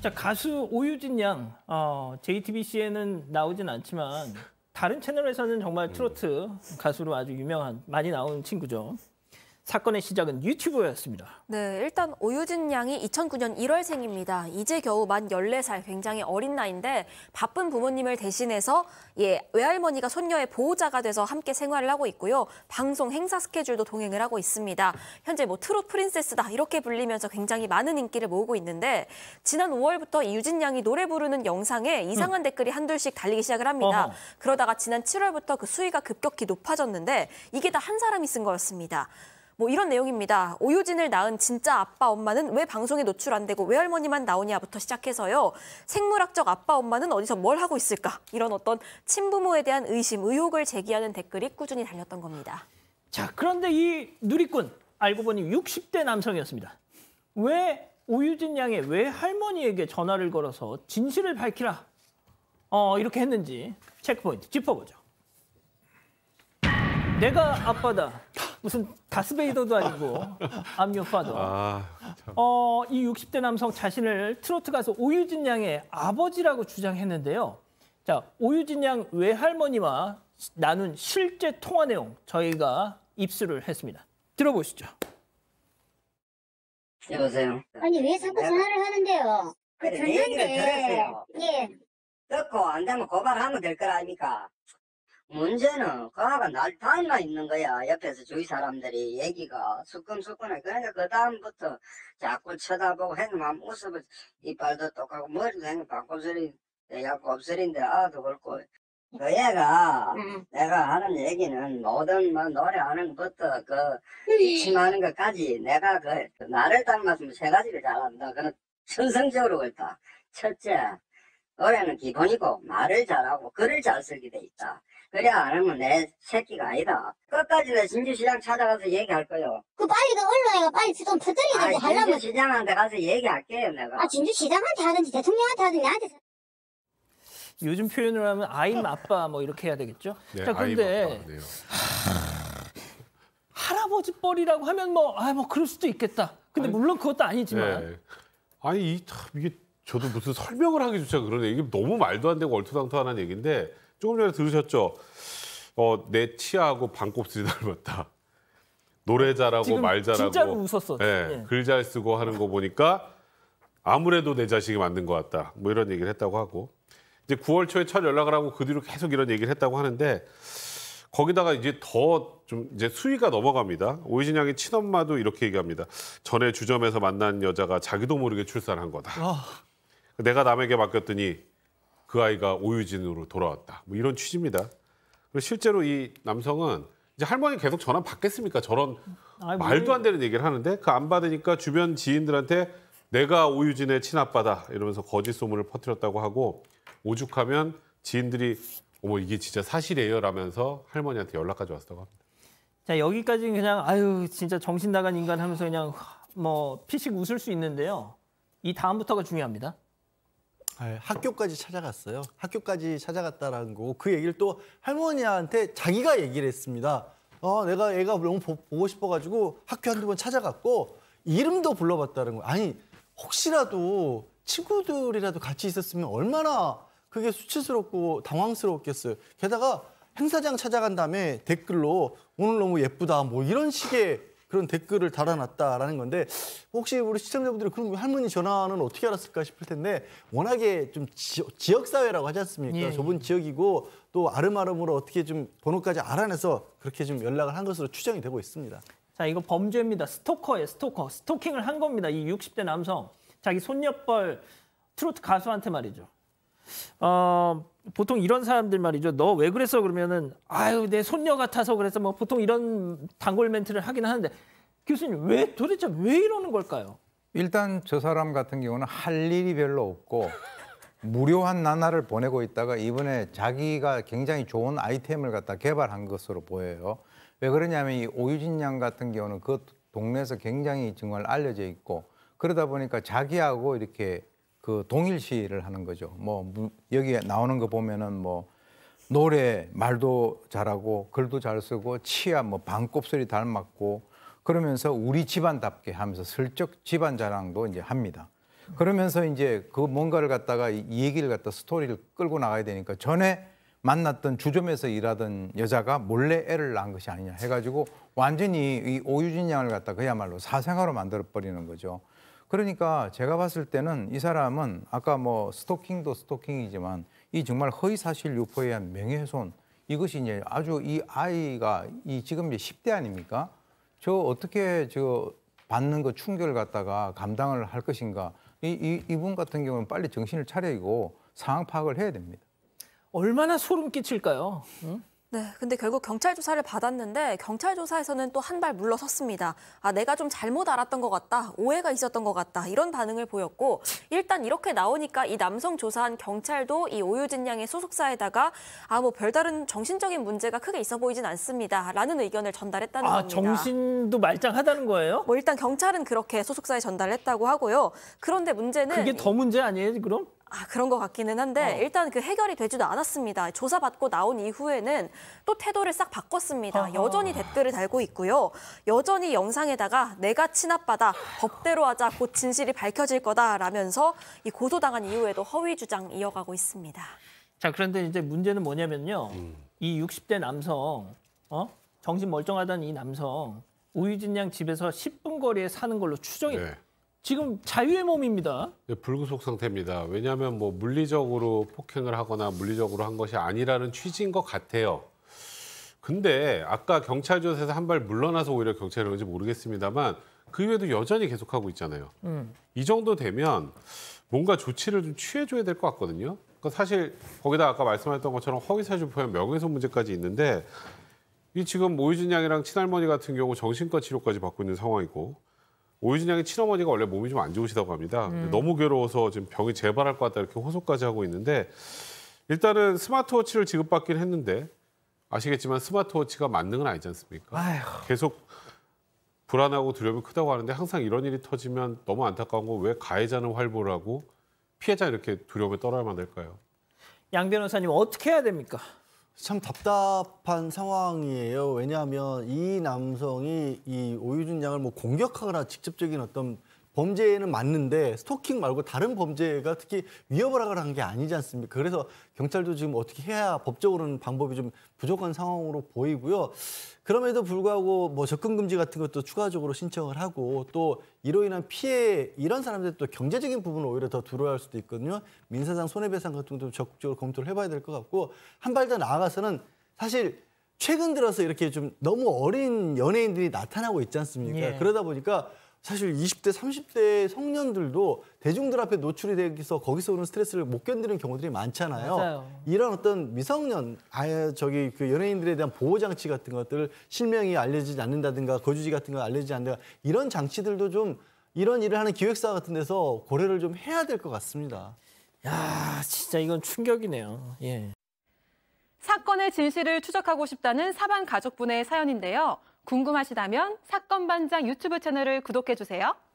자 가수 오유진 양 어, JTBC에는 나오진 않지만 다른 채널에서는 정말 트로트 가수로 아주 유명한 많이 나오는 친구죠. 사건의 시작은 유튜브였습니다. 네, 일단 오유진 양이 2009년 1월생입니다. 이제 겨우 만 14살, 굉장히 어린 나이인데 바쁜 부모님을 대신해서 예, 외할머니가 손녀의 보호자가 돼서 함께 생활을 하고 있고요. 방송 행사 스케줄도 동행을 하고 있습니다. 현재 뭐 트롯 프린세스다 이렇게 불리면서 굉장히 많은 인기를 모으고 있는데 지난 5월부터 유진 양이 노래 부르는 영상에 이상한 음. 댓글이 한둘씩 달리기 시작을 합니다. 어허. 그러다가 지난 7월부터 그 수위가 급격히 높아졌는데 이게 다 한 사람이 쓴 거였습니다. 뭐 이런 내용입니다. 오유진을 낳은 진짜 아빠 엄마는 왜 방송에 노출 안 되고 외할머니만 나오냐부터 시작해서요. 생물학적 아빠 엄마는 어디서 뭘 하고 있을까? 이런 어떤 친부모에 대한 의심, 의혹을 제기하는 댓글이 꾸준히 달렸던 겁니다. 자, 그런데 이 누리꾼 알고 보니 60대 남성이었습니다. 왜 오유진 양의 왜 할머니에게 전화를 걸어서 진실을 밝히라 어, 이렇게 했는지 체크포인트 짚어보죠. 내가 아빠다. 무슨 다스베이더도 아니고 암요파도. 아, 어, 이 60대 남성 자신을 트로트 가수 오유진 양의 아버지라고 주장했는데요. 자, 오유진 양 외할머니와 나눈 실제 통화 내용 저희가 입수를 했습니다. 들어보시죠. 여보세요. 아니 왜 자꾸 전화를 하는데요? 그 전화인데. 예. 듣고 안 되면 고발하면 될거아니까 문제는 가가 날 닮아 있는 거야. 옆에서 주위 사람들이 얘기가 수근수끈해 그러니까 그 다음부터 자꾸 쳐다보고 행만 웃으면 이빨도 똑같고 머리도 행만 바꿔서리 내가 곱슬인데 아도 그렇고 그 애가 음. 내가 하는 얘기는 모든 뭐 노래하는 것부터 그 기침하는 것까지 내가 그 나를 닮았으면 세 가지를 잘한다. 그는 천성적으로 그랬다. 첫째 어뢰는 기본이고 말을 잘하고 글을 잘 쓰게 돼 있다. 그래안 하면 내 새끼가 아니다. 끝까지 내 진주시장 찾아가서 얘기할 거요. 그 빨리 그 언론에 빨리 좀터뜨리든 하려면. 진주시장한테 가서 얘기할게요 내가. 아 진주시장한테 하든지 대통령한테 하든지 나한테. 요즘 표현으로 하면 아임 아빠 뭐 이렇게 해야 되겠죠? 네, 자 근데 네. 할아버지 뻘이라고 하면 뭐 아뭐 아, 뭐 그럴 수도 있겠다. 근데 아니, 물론 그것도 아니지만. 네. 아니 이, 이게 저도 무슨 설명을 하기조차 그러네. 이게 너무 말도 안 되고 얼토당토하는 얘기인데 조금 전에 들으셨죠? 어, 내 치아하고 반곱슬이 닮았다. 노래 잘하고 말 잘하고 진짜로 웃었어. 네, 예. 예. 글잘 쓰고 하는 거 보니까 아무래도 내 자식이 맞는 것 같다. 뭐 이런 얘기를 했다고 하고 이제 9월 초에 첫 연락을 하고 그 뒤로 계속 이런 얘기를 했다고 하는데 거기다가 이제 더 좀 이제 수위가 넘어갑니다. 오이진 양의 친엄마도 이렇게 얘기합니다. 전에 주점에서 만난 여자가 자기도 모르게 출산한 거다. 아. 내가 남에게 맡겼더니 그 아이가 오유진으로 돌아왔다. 뭐 이런 취지입니다. 그리고 실제로 이 남성은 이제 할머니 계속 전화 받겠습니까? 저런 아 말도 안 되는 얘기를 하는데 그 안 받으니까 주변 지인들한테 내가 오유진의 친아빠다 이러면서 거짓 소문을 퍼뜨렸다고 하고 오죽하면 지인들이 어머 이게 진짜 사실이에요 라면서 할머니한테 연락까지 왔다고 합니다. 자 여기까지는 그냥 아유 진짜 정신 나간 인간 하면서 그냥 뭐 피식 웃을 수 있는데요. 이 다음부터가 중요합니다. 네. 학교까지 찾아갔어요. 학교까지 찾아갔다라는 거고 그 얘기를 또 할머니한테 자기가 얘기를 했습니다. 어, 내가 애가 너무 보, 보고 싶어가지고 학교 한두 번 찾아갔고 이름도 불러봤다는 거예요. 아니 혹시라도 친구들이라도 같이 있었으면 얼마나 그게 수치스럽고 당황스러웠겠어요. 게다가 행사장 찾아간 다음에 댓글로 오늘 너무 예쁘다 뭐 이런 식의 그런 댓글을 달아놨다라는 건데 혹시 우리 시청자분들이 그런 할머니 전화는 어떻게 알았을까 싶을 텐데 워낙에 좀 지, 역사회라고 하지 않습니까? 예. 좁은 지역이고 또 아름아름으로 어떻게 좀 번호까지 알아내서 그렇게 좀 연락을 한 것으로 추정이 되고 있습니다. 자, 이거 범죄입니다. 스토커예 스토커. 스토킹을 한 겁니다. 이 60대 남성. 자기 손녀뻘 트로트 가수한테 말이죠. 어, 보통 이런 사람들 말이죠. 너 왜 그랬어? 그러면은 아유 내 손녀 같아서 그래서 뭐 보통 이런 단골 멘트를 하긴 하는데 교수님 왜 도대체 왜 이러는 걸까요? 일단 저 사람 같은 경우는 할 일이 별로 없고 무료한 나날을 보내고 있다가 이번에 자기가 굉장히 좋은 아이템을 갖다 개발한 것으로 보여요. 왜 그러냐면 이 오유진 양 같은 경우는 그 동네에서 굉장히 정말 알려져 있고 그러다 보니까 자기하고 이렇게 그 동일시를 하는 거죠. 뭐 여기 나오는 거 보면은 뭐 노래 말도 잘하고 글도 잘 쓰고 치아 뭐 반곱슬이 닮았고 그러면서 우리 집안답게 하면서 슬쩍 집안 자랑도 이제 합니다. 그러면서 이제 그 뭔가를 갖다가 이 얘기를 갖다 스토리를 끌고 나가야 되니까 전에 만났던 주점에서 일하던 여자가 몰래 애를 낳은 것이 아니냐 해가지고 완전히 이 오유진 양을 갖다 그야말로 사생아로 만들어 버리는 거죠. 그러니까 제가 봤을 때는 이 사람은 아까 뭐 스토킹도 스토킹이지만 이 정말 허위 사실 유포에 의한 명예훼손 이것이 이제 아주 이 아이가 이 지금 이제 10대 아닙니까? 저 어떻게 저 받는 그 충격을 갖다가 감당을 할 것인가? 이, 이 이분 같은 경우는 빨리 정신을 차리고 상황 파악을 해야 됩니다. 얼마나 소름 끼칠까요? 응? 네, 근데 결국 경찰 조사를 받았는데 경찰 조사에서는 또 한 발 물러섰습니다. 아, 내가 좀 잘못 알았던 것 같다, 오해가 있었던 것 같다 이런 반응을 보였고 일단 이렇게 나오니까 이 남성 조사한 경찰도 이 오유진 양의 소속사에다가 아 뭐 별다른 정신적인 문제가 크게 있어 보이진 않습니다라는 의견을 전달했다는 아, 겁니다. 정신도 말짱하다는 거예요? 뭐 일단 경찰은 그렇게 소속사에 전달했다고 하고요. 그런데 문제는 그게 더 문제 아니에요, 그럼? 아, 그런 것 같기는 한데 어. 일단 그 해결이 되지도 않았습니다. 조사받고 나온 이후에는 또 태도를 싹 바꿨습니다. 어허. 여전히 댓글을 달고 있고요. 여전히 영상에다가 내가 친압받아 법대로 하자 곧 진실이 밝혀질 거다라면서 이 고소당한 이후에도 허위 주장 이어가고 있습니다. 자 그런데 이제 문제는 뭐냐면요. 음. 이 60대 남성, 어? 정신 멀쩡하다는 이 남성 우유진 양 집에서 10분 거리에 사는 걸로 추정이 네. 지금 자유의 몸입니다. 네, 불구속 상태입니다. 왜냐하면 뭐 물리적으로 폭행을 하거나 물리적으로 한 것이 아니라는 취지인 것 같아요. 근데 아까 경찰 조사에서 한 발 물러나서 오히려 경찰이 그런지 모르겠습니다만 그 외에도 여전히 계속하고 있잖아요. 음. 이 정도 되면 뭔가 조치를 좀 취해줘야 될 것 같거든요. 그러니까 사실 거기다 아까 말씀하셨던 것처럼 허위사실 포함 명예훼손 문제까지 있는데 이 지금 오유진 뭐 양이랑 친할머니 같은 경우 정신과 치료까지 받고 있는 상황이고 오유진 양의 친어머니가 원래 몸이 좀 안 좋으시다고 합니다. 음. 너무 괴로워서 지금 병이 재발할 것 같다 이렇게 호소까지 하고 있는데 일단은 스마트워치를 지급받긴 했는데 아시겠지만 스마트워치가 만능은 아니지 않습니까? 아휴. 계속 불안하고 두려움이 크다고 하는데 항상 이런 일이 터지면 너무 안타까운 건 왜 가해자는 활보를 하고 피해자 는 이렇게 두려움에 떨어야만 될까요? 양 변호사님 어떻게 해야 됩니까? 참 답답한 상황이에요. 왜냐하면 이 남성이 이 오유준 양을 뭐 공격하거나 직접적인 어떤 범죄는 에 맞는데 스토킹 말고 다른 범죄가 특히 위협을 하거나 한 게 아니지 않습니까? 그래서 경찰도 지금 어떻게 해야 법적으로는 방법이 좀 부족한 상황으로 보이고요. 그럼에도 불구하고 뭐 접근 금지 같은 것도 추가적으로 신청을 하고 또 이로 인한 피해 이런 사람들 또 경제적인 부분을 오히려 더 두려워할 수도 있거든요. 민사상 손해배상 같은 것도 적극적으로 검토를 해봐야 될 것 같고 한 발 더 나아가서는 사실 최근 들어서 이렇게 좀 너무 어린 연예인들이 나타나고 있지 않습니까? 예. 그러다 보니까 사실 20대, 30대 성년들도 대중들 앞에 노출이 돼서 거기서 오는 스트레스를 못 견디는 경우들이 많잖아요. 맞아요. 이런 어떤 미성년, 아예 저기 그 연예인들에 대한 보호 장치 같은 것들 실명이 알려지지 않는다든가 거주지 같은 거 알려지지 않는다 이런 장치들도 좀 이런 일을 하는 기획사 같은 데서 고려를 좀 해야 될 것 같습니다. 야, 진짜 이건 충격이네요. 예. 사건의 진실을 추적하고 싶다는 사반 가족분의 사연인데요. 궁금하시다면 사건 반장 유튜브 채널을 구독해 주세요.